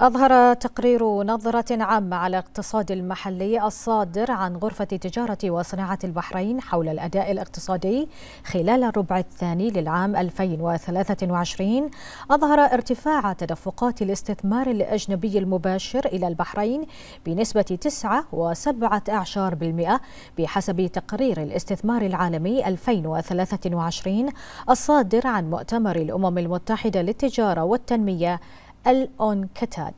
أظهر تقرير نظرة عامة على الاقتصاد المحلي الصادر عن غرفة تجارة وصناعة البحرين حول الأداء الاقتصادي خلال الربع الثاني للعام 2023 أظهر ارتفاع تدفقات الاستثمار الأجنبي المباشر إلى البحرين بنسبة 9.7% بحسب تقرير الاستثمار العالمي 2023 الصادر عن مؤتمر الأمم المتحدة للتجارة والتنمية الأونكتاد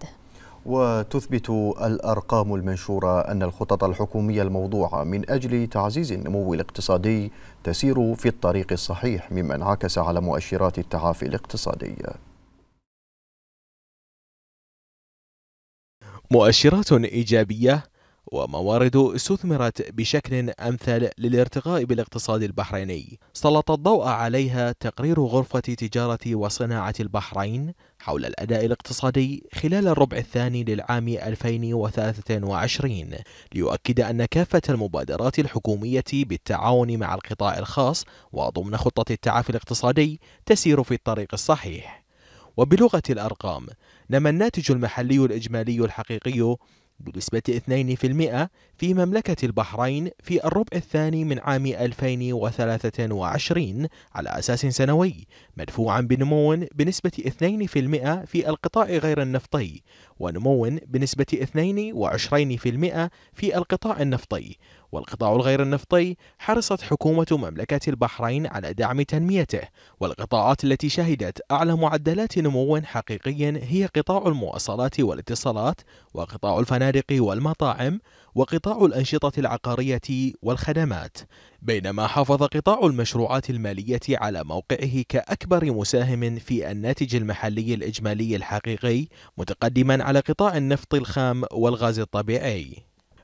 وتثبت الأرقام المنشورة أن الخطط الحكومية الموضوعة من أجل تعزيز النمو الاقتصادي تسير في الطريق الصحيح مما انعكس على مؤشرات التعافي الاقتصادي مؤشرات إيجابية وموارد استثمرت بشكل أمثل للارتقاء بالاقتصاد البحريني سلط الضوء عليها تقرير غرفة تجارة وصناعة البحرين حول الأداء الاقتصادي خلال الربع الثاني للعام 2023 ليؤكد أن كافة المبادرات الحكومية بالتعاون مع القطاع الخاص وضمن خطة التعافي الاقتصادي تسير في الطريق الصحيح وبلغة الأرقام نما الناتج المحلي الإجمالي الحقيقي بنسبة 2% في مملكة البحرين في الربع الثاني من عام 2023 على أساس سنوي مدفوعا بنمو بنسبة 2% في القطاع غير النفطي ونمو بنسبة 22% في القطاع النفطي والقطاع الغير النفطي حرصت حكومة مملكة البحرين على دعم تنميته والقطاعات التي شهدت أعلى معدلات نمو حقيقي هي قطاع المواصلات والاتصالات وقطاع الفنادق والمطاعم وقطاع الأنشطة العقارية والخدمات بينما حافظ قطاع المشروعات المالية على موقعه كأكبر مساهم في الناتج المحلي الإجمالي الحقيقي متقدما على على قطاع النفط الخام والغاز الطبيعي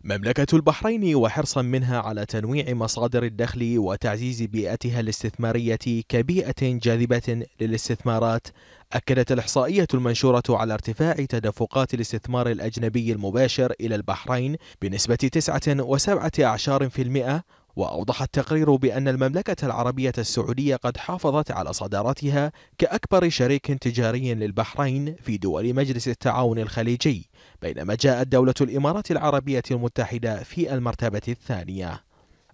مملكة البحرين وحرصا منها على تنويع مصادر الدخل وتعزيز بيئتها الاستثمارية كبيئة جاذبة للاستثمارات أكدت الإحصائية المنشورة على ارتفاع تدفقات الاستثمار الأجنبي المباشر إلى البحرين بنسبة 9.7% وأوضح التقرير بأن المملكة العربية السعودية قد حافظت على صدارتها كأكبر شريك تجاري للبحرين في دول مجلس التعاون الخليجي بينما جاءت دولة الإمارات العربية المتحدة في المرتبة الثانية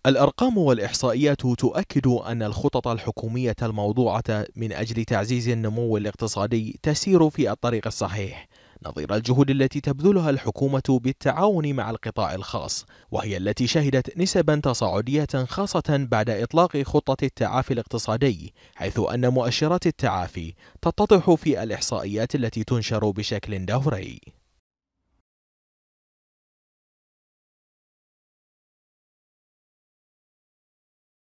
الأرقام والإحصائيات تؤكد أن الخطط الحكومية الموضوعة من أجل تعزيز النمو الاقتصادي تسير في الطريق الصحيح نظير الجهود التي تبذلها الحكومة بالتعاون مع القطاع الخاص وهي التي شهدت نسبا تصاعدية خاصة بعد إطلاق خطة التعافي الاقتصادي حيث أن مؤشرات التعافي تتضح في الإحصائيات التي تنشر بشكل دوري